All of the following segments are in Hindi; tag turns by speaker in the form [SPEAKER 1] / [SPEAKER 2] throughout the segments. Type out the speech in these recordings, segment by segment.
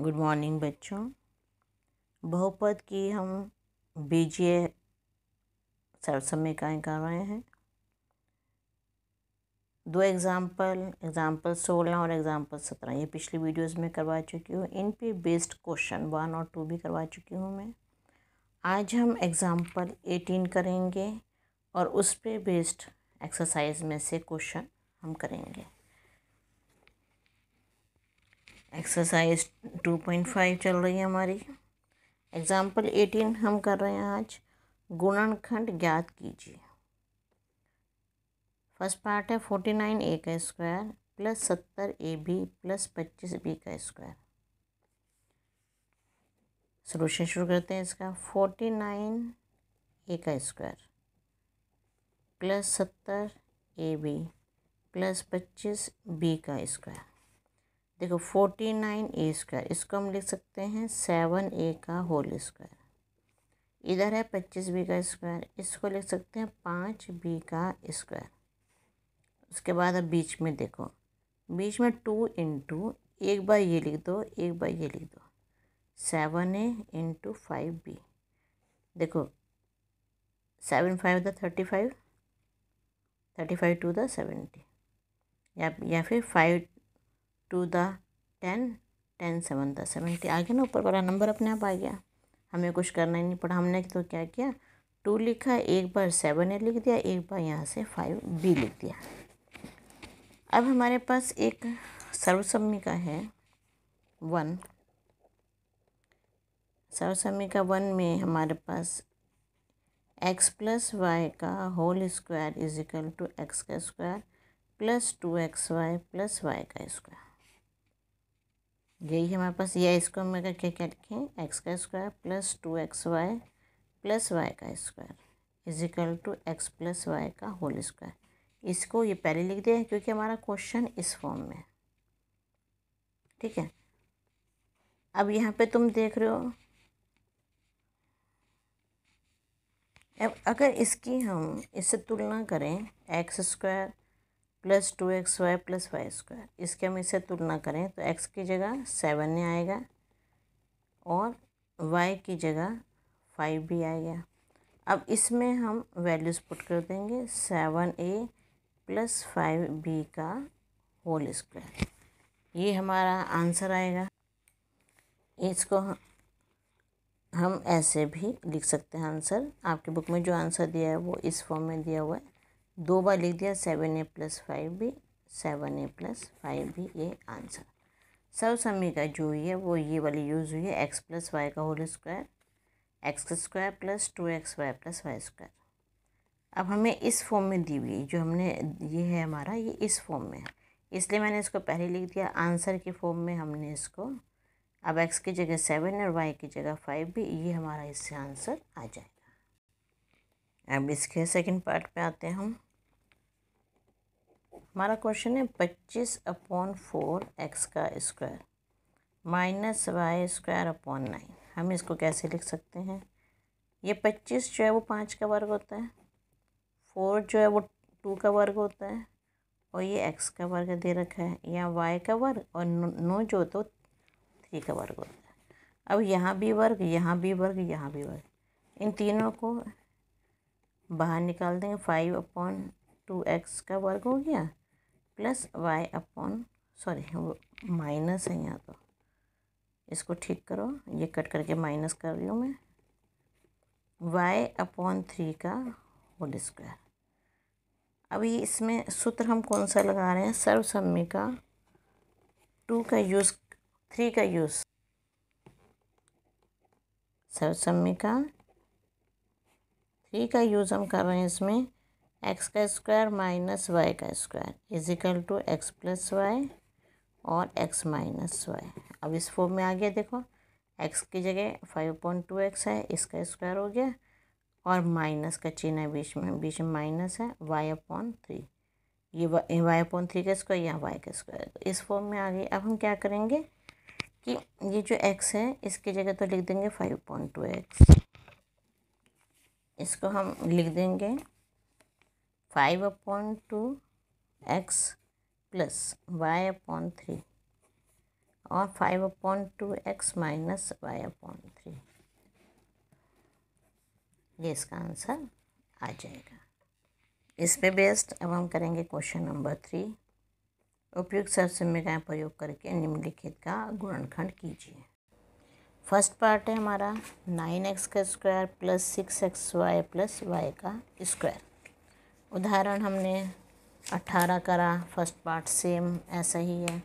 [SPEAKER 1] गुड मॉर्निंग बच्चों बहुपद की हम बीजीय सर्वसमय इकाएँ कर रहे हैं दो एग्ज़ाम्पल एग्ज़ाम्पल सोलह और एग्ज़ाम्पल सत्रह ये पिछली वीडियोस में करवा चुकी हूँ इन पे बेस्ड क्वेश्चन वन और टू भी करवा चुकी हूँ मैं आज हम एग्ज़ाम्पल एटीन करेंगे और उस पे बेस्ड एक्सरसाइज में से क्वेश्चन हम करेंगे एक्सरसाइज टू पॉइंट फाइव चल रही है हमारी एग्ज़ाम्पल एटीन हम कर रहे हैं आज गुणनखंड ज्ञात कीजिए फर्स्ट पार्ट है फोर्टी नाइन ए का स्क्वायर प्लस सत्तर ए बी प्लस पच्चीस बी का स्क्वायर सोल्यूशन शुरू करते हैं इसका फोर्टी नाइन ए का स्क्वायर प्लस सत्तर ए बी प्लस पच्चीस बी का स्क्वायर देखो फोर्टी नाइन ए स्क्वायर इसको हम लिख सकते हैं सेवन ए का होल स्क्वायर इधर है पच्चीस बी का स्क्वायर इसको लिख सकते हैं पाँच बी का स्क्वायर उसके बाद अब बीच में देखो बीच में टू इंटू एक बार ये लिख दो एक बार ये लिख दो seven A into five B देखो seven five the thirty five thirty five two the seventy या या फिर five two the ten ten seven the seventy आ गया ना ऊपर वाला नंबर अपने आप आ गया हमें कुछ करना ही नहीं पड़ा हमने तो क्या किया टू लिखा एक बार सेवन ए लिख दिया एक बार यहाँ से फाइव बी लिख दिया अब हमारे पास एक सर्वसम्मी का है वन सर्वसम्मी का वन में हमारे पास एक्स प्लस वाई का whole square is equal to X का square plus two X Y plus Y का स्क्वायर यही हमारे पास ये इसको हम अगर क्या क्या लिखें एक्स का square plus two X Y plus Y का square is equal to X plus Y का होल स्क्वायर इसको ये पहले लिख दिया क्योंकि हमारा क्वेश्चन इस फॉर्म में ठीक है अब यहाँ पे तुम देख रहे हो अब अगर इसकी हम इससे तुलना करें X square plus two X Y plus Y square इसके हम इसे तुलना करें तो एक्स की जगह सेवन ही आएगा और वाई की जगह फाइव भी आएगा अब इसमें हम वैल्यूज़ पुट कर देंगे seven A plus five B का होल स्क्वायर ये हमारा आंसर आएगा इसको हम ऐसे भी लिख सकते हैं आंसर आपके बुक में जो आंसर दिया है वो इस फॉर्म में दिया हुआ है दो बार लिख दिया seven A plus five B seven A plus five B ये आंसर सब समी का जो हुई है वो ये वाली यूज़ हुई है एक्स प्लस वाई का होल स्क्वायर एक्स का square plus two X Y plus Y square अब हमें इस फॉर्म में दी हुई जो हमने ये है हमारा ये इस फॉर्म में है इसलिए मैंने इसको पहले लिख दिया आंसर के फॉर्म में हमने इसको अब एक्स की जगह सेवन और वाई की जगह फाइव भी ये हमारा इससे आंसर आ जाएगा अब इसके सेकंड पार्ट पे आते हैं हम हमारा क्वेश्चन है पच्चीस अपॉन फोर एक्स का square minus Y square upon nine हम इसको कैसे लिख सकते हैं ये पच्चीस जो है वो पाँच का वर्ग होता है फोर जो है वो टू का वर्ग होता है और ये एक्स का वर्ग दे रखा है यहाँ वाई का वर्ग और नो जो होता है थ्री का वर्ग होता है अब यहाँ भी वर्ग यहाँ भी वर्ग यहाँ भी वर्ग इन तीनों को बाहर निकाल देंगे फाइव अपॉन टू एक्स का वर्ग हो गया प्लस वाई अपॉन सॉरी वो माइनस है यहाँ तो इसको ठीक करो ये कट करके माइनस कर रही हूँ मैं वाई अपॉन थ्री का होल स्क्वायर अभी इसमें सूत्र हम कौन सा लगा रहे हैं सर्वसम्मी का टू का यूज़ थ्री का यूज़ सर्वसम्मी का थ्री का यूज़ हम कर रहे हैं इसमें एक्स का स्क्वायर माइनस वाई का square is equal to X plus Y और एक्स माइनस वाई अब इस फॉर्म में आ गया देखो एक्स की जगह फाइव पॉइंट टू एक्स है इसका स्क्वायर हो गया और माइनस का चिन्ह है बीच में बीच में माइनस है वाई अपॉन थ्री ये वाई अपॉन थ्री का स्क्वायर या वाई का स्क्वायर तो इस फॉर्म में आ गई अब हम क्या करेंगे कि ये जो एक्स है इसकी जगह तो लिख देंगे फाइव पॉइंट टू एक्स इसको हम लिख देंगे five upon two X plus Y upon three और five upon two X minus Y upon three ये इसका आंसर आ जाएगा इस पे बेस्ड अब हम करेंगे क्वेश्चन नंबर थ्री उपयुक्त सबसे का प्रयोग करके निम्नलिखित का गुणनखंड कीजिए फर्स्ट पार्ट है हमारा नाइन एक्स का square plus six X Y plus Y का स्क्वायर उदाहरण हमने अट्ठारह करा फर्स्ट पार्ट सेम ऐसा ही है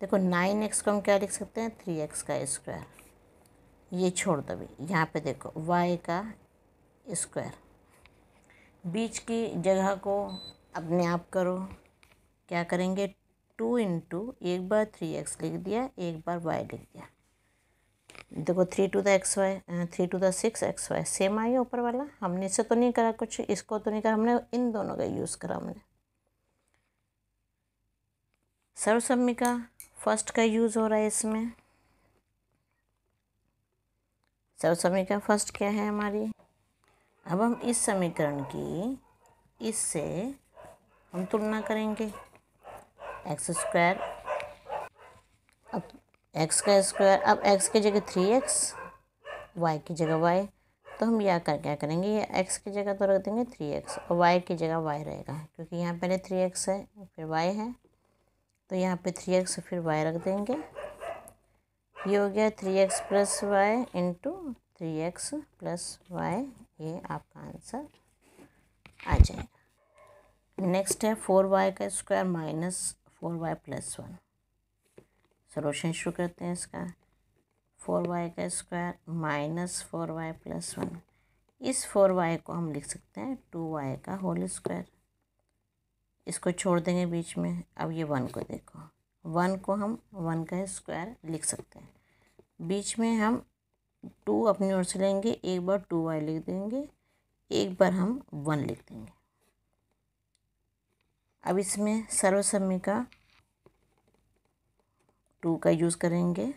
[SPEAKER 1] देखो नाइन एक्स को हम क्या लिख सकते हैं थ्री एक्स का स्क्वायर ये छोड़ दो भी यहाँ पे देखो वाई का स्क्वायर बीच की जगह को अपने आप करो क्या करेंगे टू इंटू एक बार थ्री एक्स लिख दिया एक बार वाई लिख दिया देखो three two the X Y three two the six X Y same आई ऊपर वाला हमने इसे तो नहीं करा कुछ इसको तो नहीं करा हमने इन दोनों का यूज़ करा हमने सर्वसम्मी का फर्स्ट का यूज़ हो रहा है इसमें सर्वसम्मी का फर्स्ट क्या है हमारी अब हम इस समीकरण की इससे हम तुलना करेंगे एक्स स्क्वायर एक्स का स्क्वायर अब एक्स की जगह थ्री एक्स वाई की जगह वाई तो हम यहाँ कर क्या करेंगे ये एक्स की जगह तो रख देंगे थ्री एक्स और वाई की जगह वाई रहेगा क्योंकि यहाँ पहले थ्री एक्स है फिर वाई है तो यहाँ पे थ्री एक्स फिर वाई रख देंगे ये हो गया three X plus Y into three X plus Y ये आपका आंसर आ जाएगा नेक्स्ट है फोर वाई का square minus four Y plus one solution शुरू करते हैं इसका फोर वाई का square minus four Y plus one इस फोर वाई को हम लिख सकते हैं टू वाई का होल स्क्वायर इसको छोड़ देंगे बीच में अब ये वन को देखो वन को हम वन का स्क्वायर लिख सकते हैं बीच में हम टू अपनी ओर से लेंगे एक बार टू वाई लिख देंगे एक बार हम वन लिख देंगे अब इसमें सर्वसम्मी का टू का यूज़ करेंगे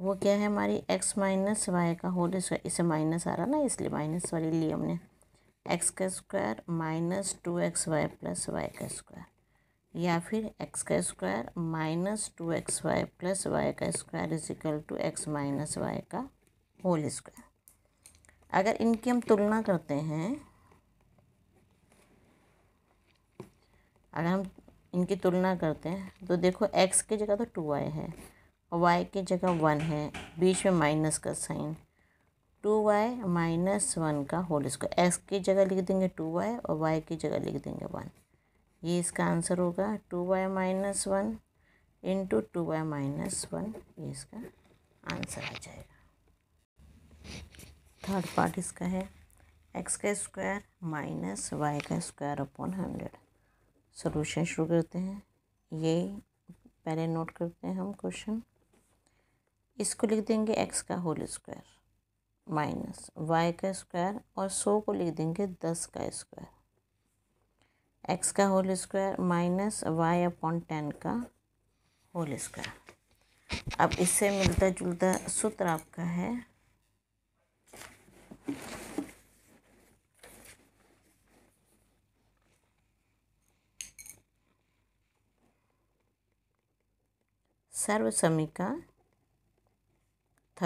[SPEAKER 1] वो क्या है हमारी एक्स माइनस वाई का होल स्क्वायर इसे माइनस आ रहा ना इसलिए माइनस वाली ली हमने एक्स का square minus two X Y plus Y का स्क्वायर या फिर एक्स का square minus two X Y plus Y का square is equal to X minus Y का होल स्क्वायर अगर इनकी हम तुलना करते हैं अगर हम इनकी तुलना करते हैं तो देखो एक्स की जगह तो टू वाई है और वाई की जगह वन है बीच में माइनस का sign two Y minus one का होल स्क्वायर एक्स की जगह लिख देंगे टू वाई और वाई की जगह लिख देंगे वन ये इसका आंसर होगा two Y minus one into two Y minus one ये इसका आंसर आ जाएगा थर्ड पार्ट इसका है एक्स का स्क्वायर माइनस वाई का स्क्वायर अपॉन हंड्रेड सोल्यूशन शुरू करते हैं ये पहले नोट करते हैं हम क्वेश्चन इसको लिख देंगे एक्स का होल स्क्वायर माइनस वाई का स्क्वायर और सौ को लिख देंगे दस का स्क्वायर एक्स का whole square minus Y upon ten का होल स्क्वायर अब इससे मिलता जुलता सूत्र आपका है सर्वसमिका का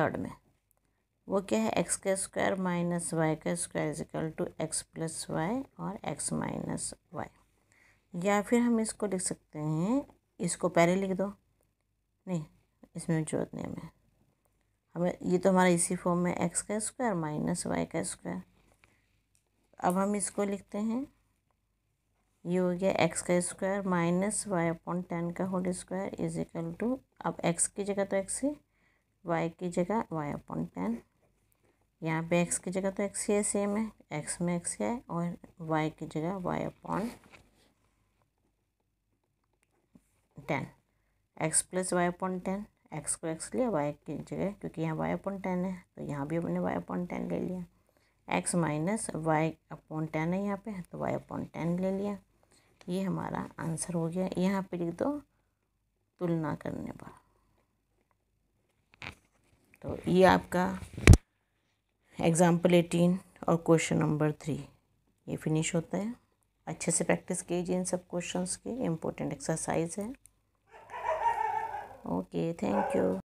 [SPEAKER 1] थर्ड में वो क्या है एक्स का स्क्वायर माइनस वाई का square is equal to X plus Y और एक्स माइनस वाई या फिर हम इसको लिख सकते हैं इसको पहले लिख दो नहीं इसमें जरूरत नहीं हमें हमें ये तो हमारा इसी फॉर्म में एक्स का स्क्वायर माइनस वाई का स्क्वायर अब हम इसको लिखते हैं ये हो गया एक्स का square minus Y upon ten का whole square is equal to अब एक्स की जगह तो एक्स ही वाई की जगह वाई अपॉन टेन यहाँ पे एक्स की जगह तो एक्स ही है सेम है एक्स में एक्स है और वाई की जगह y upon ten x plus Y upon ten x को एक्स लिया वाई की जगह क्योंकि यहाँ वाई अपॉन टेन है तो यहाँ भी हमने वाई अपॉन टेन ले लिया x minus Y upon ten है यहाँ पे तो वाई अपॉन टेन ले लिया ये हमारा आंसर हो गया यहाँ पे लिख दो तुलना करने पर तो ये आपका एग्ज़ाम्पल एटीन और क्वेश्चन नंबर थ्री ये फिनिश होता है अच्छे से प्रैक्टिस कीजिए इन सब क्वेश्चंस की इम्पोर्टेंट एक्सरसाइज है ओके थैंक यू